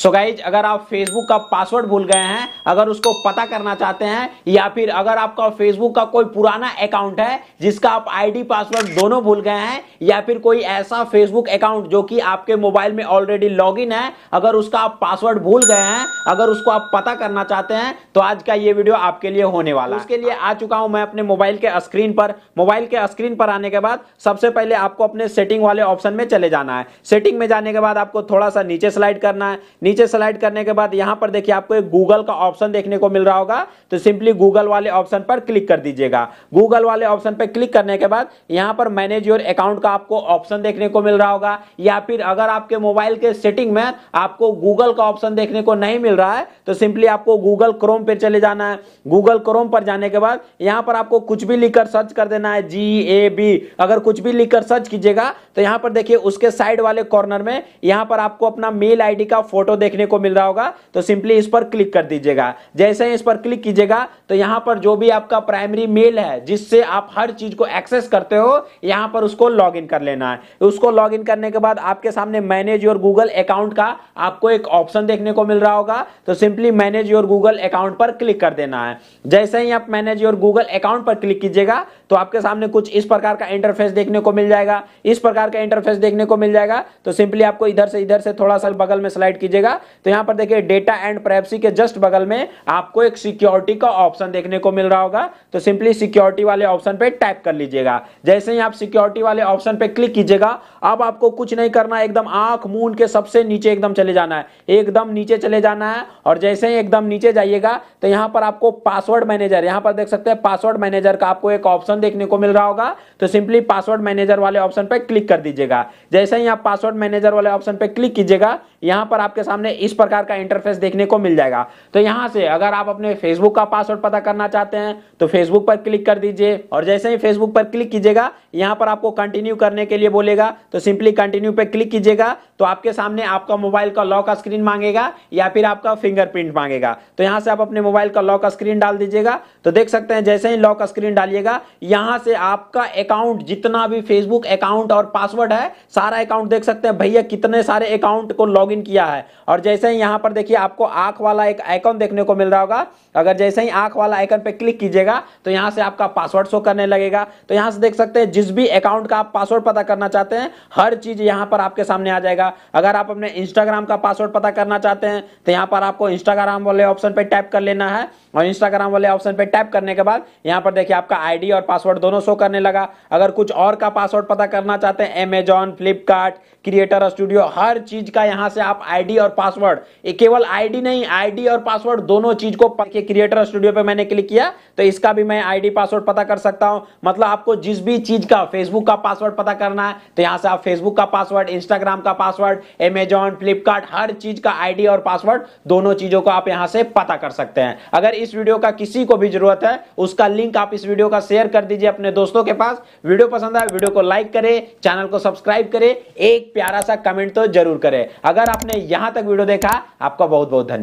सो so guys अगर आप Facebook का पासवर्ड भूल गए हैं अगर उसको पता करना चाहते हैं या फिर अगर आपका फेसबुक का कोई पुराना अकाउंट है जिसका आप आईडी पासवर्ड दोनों भूल गए हैं या फिर कोई ऐसा फेसबुक अकाउंट जो कि आपके मोबाइल में ऑलरेडी लॉगिन है अगर उसका आप पासवर्ड भूल गए हैं अगर उसको आप पता करना चाहते हैं तो आज का ये वीडियो आपके लिए होने वाला है उसके लिए आ चुका हूं मैं अपने मोबाइल के स्क्रीन पर मोबाइल के स्क्रीन पर आने के बाद सबसे पहले आपको अपने सेटिंग वाले ऑप्शन में चले जाना है सेटिंग में जाने के बाद आपको थोड़ा सा नीचे स्लाइड करना है नीचे स्लाइड करने के बाद यहां पर देखिए आपको एक गूगल का ऑप्शन देखने को मिल रहा होगा तो सिंपली गूगल वाले ऑप्शन पर क्लिक कर दीजिएगा गूगल वाले ऑप्शन पर क्लिक करने के बाद यहां पर मैनेज योर अकाउंट का आपको ऑप्शन देखने को मिल रहा होगा या फिर अगर आपके मोबाइल के सेटिंग में आपको गूगल का ऑप्शन देखने को नहीं मिल रहा है तो सिंपली आपको गूगल क्रोम पर चले जाना है गूगल क्रोम पर जाने के बाद यहां पर आपको कुछ भी लिखकर सर्च कर देना है जी ए बी अगर कुछ भी लिखकर सर्च कीजिएगा तो यहां पर देखिए उसके साइड वाले कॉर्नर में यहां पर आपको अपना मेल आईडी का फोटो देखने को मिल रहा होगा तो सिंपली इस पर क्लिक कर दीजिएगा जैसे ही इस पर क्लिक कीजिएगा तो यहां पर जो भी आपका प्राइमरी मेल है जिससे आप हर चीज को एक्सेस करते हो यहां पर उसको लॉग इन कर लेना है उसको लॉग इन करने के बाद आपके सामने मैनेज योर गूगल अकाउंट का आपको एक ऑप्शन देखने को मिल रहा होगा तो simply manage your Google account पर क्लिक कर देना है जैसे ही आप मैनेज योर गूगल अकाउंट पर क्लिक कीजिएगा तो आपके सामने कुछ इस प्रकार का इंटरफेस देखने को मिल जाएगा इस प्रकार का इंटरफेस देखने को मिल जाएगा तो सिंपली आपको इधर से इधर से थोड़ा सा बगल में स्लाइड कीजिएगा कीजिएगा तो यहां पर देखिए डेटा एंड प्राइवेसी के जस्ट बगल में आपको एक सिक्योरिटी का ऑप्शन देखने को मिल रहा होगा तो सिंपली सिक्योरिटी वाले ऑप्शन पे टाइप कर लीजिएगा जैसे ही आप सिक्योरिटी वाले ऑप्शन पे क्लिक कीजिएगा अब आपको कुछ नहीं करना एकदम आंख मून के सबसे नीचे एकदम चले जाना है एकदम नीचे चले जाना है और जैसे ही एकदम नीचे जाइएगा तो यहां पर आपको पासवर्ड मैनेजर यहां पर देख सकते हैं पासवर्ड मैनेजर का आपको एक ऑप्शन देखने को मिल रहा होगा तो सिंपली पासवर्ड मैनेजर वाले ऑप्शन पे क्लिक कर दीजिएगा जैसे ही आप पासवर्ड मैनेजर वाले ऑप्शन पे क्लिक कीजिएगा यहां पर आपके सामने इस प्रकार का इंटरफेस देखने को मिल जाएगा तो यहाँ से अगर आप अपने फेसबुक का पासवर्ड पता करना चाहते हैं तो फेसबुक पर क्लिक कर दीजिए और जैसे ही फेसबुक पर क्लिक कीजिएगा यहाँ पर आपको कंटिन्यू करने के लिए बोलेगा तो सिंपली कंटिन्यू पर क्लिक कीजिएगा तो आपके सामने आपका मोबाइल का लॉक स्क्रीन मांगेगा या फिर आपका फिंगरप्रिंट मांगेगा तो यहाँ से आप अपने मोबाइल का लॉक स्क्रीन डाल दीजिएगा तो देख सकते हैं जैसे ही लॉक स्क्रीन डालिएगा यहाँ से आपका अकाउंट जितना भी फेसबुक अकाउंट और पासवर्ड है सारा अकाउंट देख सकते हैं भैया कितने सारे अकाउंट को लॉग किया है और जैसे ही यहाँ पर देखिए आपको आंख वाला एक आइकॉन देखने को मिल रहा होगा अगर जैसे ही आंख वाला आइकन पर क्लिक कीजिएगा तो यहाँ से आपका पासवर्ड शो करने लगेगा तो यहाँ से देख सकते हैं जिस भी अकाउंट का आप पासवर्ड पता करना चाहते हैं हर चीज यहाँ पर आपके सामने आ जाएगा अगर आप अपने इंस्टाग्राम का पासवर्ड पता करना चाहते हैं तो यहाँ पर आपको इंस्टाग्राम वाले ऑप्शन पर टाइप कर लेना है और इंस्टाग्राम वाले ऑप्शन पर टाइप करने के बाद यहाँ पर देखिए आपका आईडी और पासवर्ड दोनों शो करने लगा अगर कुछ और का पासवर्ड पता करना चाहते हैं अमेजॉन फ्लिपकार्ट क्रिएटर स्टूडियो हर चीज का यहाँ से आप आईडी और पासवर्ड ये केवल आईडी नहीं आईडी और पासवर्ड दोनों चीज को के क्रिएटर स्टूडियो पे मैंने क्लिक किया तो इसका भी मैं आईडी पासवर्ड पता कर सकता हूं मतलब आपको जिस भी चीज का फेसबुक का पासवर्ड पता करना है तो यहां से आप फेसबुक का पासवर्ड इंस्टाग्राम का पासवर्ड एमेजॉन फ्लिपकार्ट हर चीज का आईडी और पासवर्ड दोनों चीजों को आप यहां से पता कर सकते हैं अगर इस वीडियो का किसी को भी जरूरत है उसका लिंक आप इस वीडियो का शेयर कर दीजिए अपने दोस्तों के पास वीडियो पसंद आए वीडियो को लाइक करें चैनल को सब्सक्राइब करें एक प्यारा सा कमेंट तो जरूर करें अगर आपने यहां तक वीडियो देखा आपका बहुत बहुत धन्यवाद